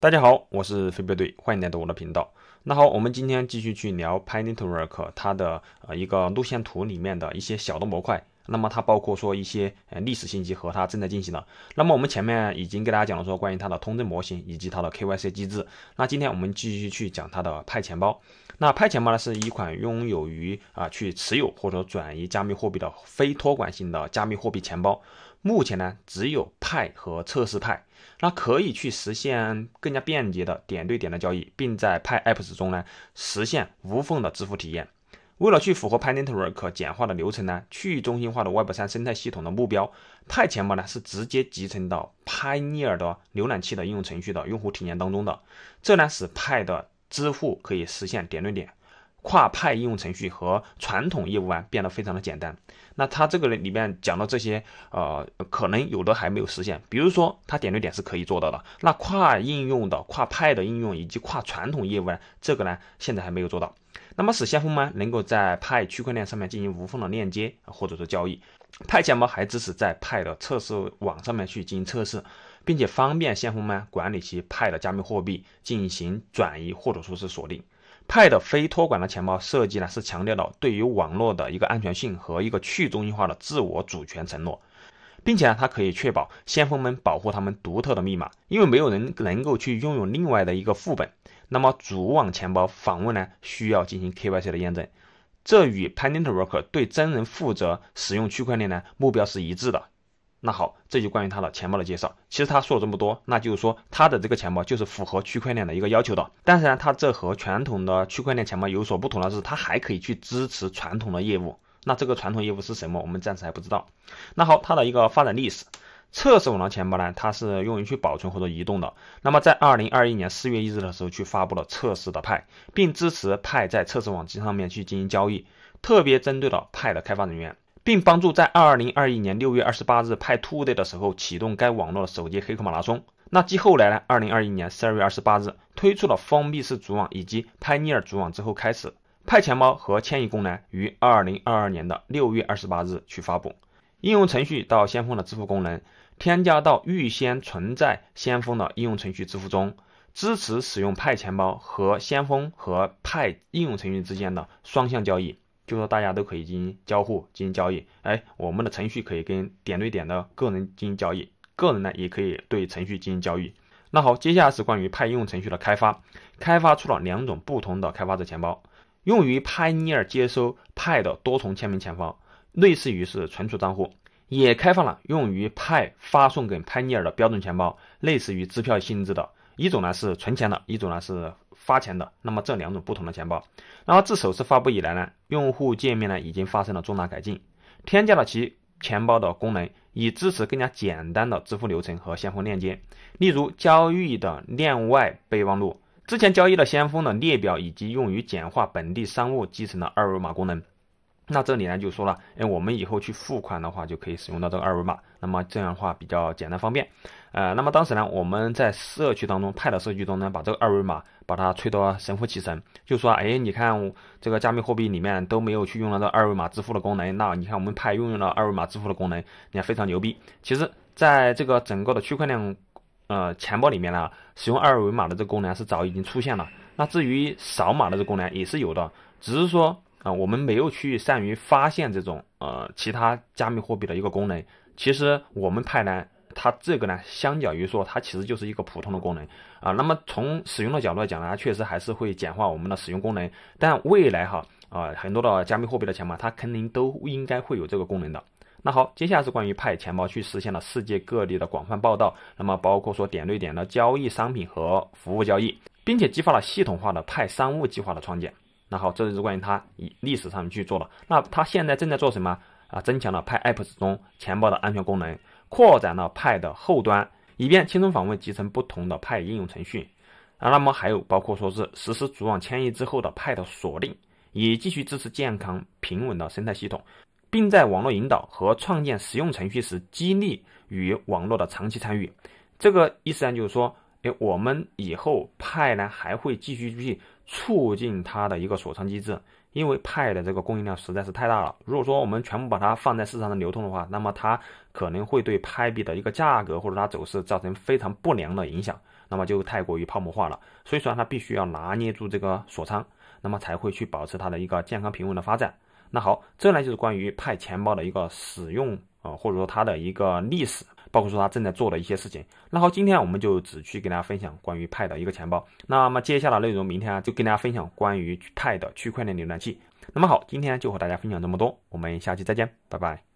大家好，我是飞镖队，欢迎来到我的频道。那好，我们今天继续去聊 Pay Network 它的呃一个路线图里面的一些小的模块。那么它包括说一些呃历史信息和它正在进行的。那么我们前面已经给大家讲了说关于它的通证模型以及它的 KYC 机制。那今天我们继续去讲它的派钱包。那派钱包呢是一款拥有于啊去持有或者转移加密货币的非托管性的加密货币钱包。目前呢，只有派和测试派，那可以去实现更加便捷的点对点的交易，并在派 apps 中呢实现无缝的支付体验。为了去符合 p i n e t w o r k 简化的流程呢，去中心化的 Web3 生态系统的目标，派钱包呢是直接集成到 Pioneer 的浏览器的应用程序的用户体验当中的。这呢，使派的支付可以实现点对点。跨派应用程序和传统业务啊变得非常的简单。那它这个里里面讲到这些，呃，可能有的还没有实现。比如说它点对点是可以做到的，那跨应用的、跨派的应用以及跨传统业务呢，这个呢现在还没有做到。那么使先锋们能够在派区块链上面进行无缝的链接或者说交易。派钱包还支持在派的测试网上面去进行测试，并且方便先锋们管理其派的加密货币进行转移或者说是锁定。派的非托管的钱包设计呢，是强调了对于网络的一个安全性和一个去中心化的自我主权承诺，并且呢，它可以确保先锋们保护他们独特的密码，因为没有人能够去拥有另外的一个副本。那么主网钱包访问呢，需要进行 KYC 的验证，这与 p a n d e g w o r k 对真人负责使用区块链呢目标是一致的。那好，这就关于它的钱包的介绍。其实他说了这么多，那就是说它的这个钱包就是符合区块链的一个要求的。但是呢，它这和传统的区块链钱包有所不同的是，它还可以去支持传统的业务。那这个传统业务是什么？我们暂时还不知道。那好，它的一个发展历史，测试网的钱包呢，它是用于去保存或者移动的。那么在二零二一年四月一日的时候，去发布了测试的派，并支持派在测试网机上面去进行交易，特别针对了派的开发人员。并帮助在二零二一年六月二十八日派 a 队的时候启动该网络的首届黑客马拉松。那继后来呢？二零二一年十二月二十八日推出了封闭式组网以及派尼尔组网之后，开始派钱包和迁移功能于二零二二年的六月二十八日去发布应用程序到先锋的支付功能，添加到预先存在先锋的应用程序支付中，支持使用派钱包和先锋和派应用程序之间的双向交易。就说大家都可以进行交互、进行交易。哎，我们的程序可以跟点对点的个人进行交易，个人呢也可以对程序进行交易。那好，接下来是关于派应用程序的开发，开发出了两种不同的开发者钱包，用于 Pioneer 接收派的多重签名钱包，类似于是存储账户，也开放了用于派发送给 Pioneer 的标准钱包，类似于支票性质的一种呢是存钱的，一种呢是。发钱的，那么这两种不同的钱包，然后自首次发布以来呢，用户界面呢已经发生了重大改进，添加了其钱包的功能，以支持更加简单的支付流程和先锋链接，例如交易的链外备忘录，之前交易的先锋的列表，以及用于简化本地商务集成的二维码功能。那这里呢就说了，哎，我们以后去付款的话，就可以使用到这个二维码。那么这样的话比较简单方便。呃，那么当时呢，我们在社区当中，派的社区中呢，把这个二维码把它吹得神乎其神，就说，哎，你看这个加密货币里面都没有去用到二维码支付的功能，那你看我们派运用了二维码支付的功能，你看非常牛逼。其实，在这个整个的区块链，呃，钱包里面呢，使用二维码的这个功能是早已经出现了。那至于扫码的这个功能也是有的，只是说。我们没有去善于发现这种呃其他加密货币的一个功能，其实我们派呢，它这个呢相较于说它其实就是一个普通的功能啊。那么从使用的角度来讲呢，它确实还是会简化我们的使用功能。但未来哈啊很多的加密货币的钱包，它肯定都应该会有这个功能的。那好，接下来是关于派钱包去实现了世界各地的广泛报道，那么包括说点对点的交易商品和服务交易，并且激发了系统化的派商务计划的创建。那好，这就是关于它以历史上去做的。那它现在正在做什么啊？增强了 Pi Apps 中钱包的安全功能，扩展了 Pi 的后端，以便轻松访问集成不同的 Pi 应用程序。啊，那么还有包括说是实施主网迁移之后的 Pi 的锁定，以继续支持健康平稳的生态系统，并在网络引导和创建使用程序时激励与网络的长期参与。这个意思呢，就是说，哎，我们以后 Pi 呢还会继续去。促进它的一个锁仓机制，因为派的这个供应量实在是太大了。如果说我们全部把它放在市场的流通的话，那么它可能会对派币的一个价格或者它走势造成非常不良的影响，那么就太过于泡沫化了。所以说它必须要拿捏住这个锁仓，那么才会去保持它的一个健康平稳的发展。那好，这呢就是关于派钱包的一个使用啊，或者说它的一个历史。包括说他正在做的一些事情，那好，今天我们就只去跟大家分享关于派的一个钱包。那么接下来内容，明天啊就跟大家分享关于派的区块链浏览器。那么好，今天就和大家分享这么多，我们下期再见，拜拜。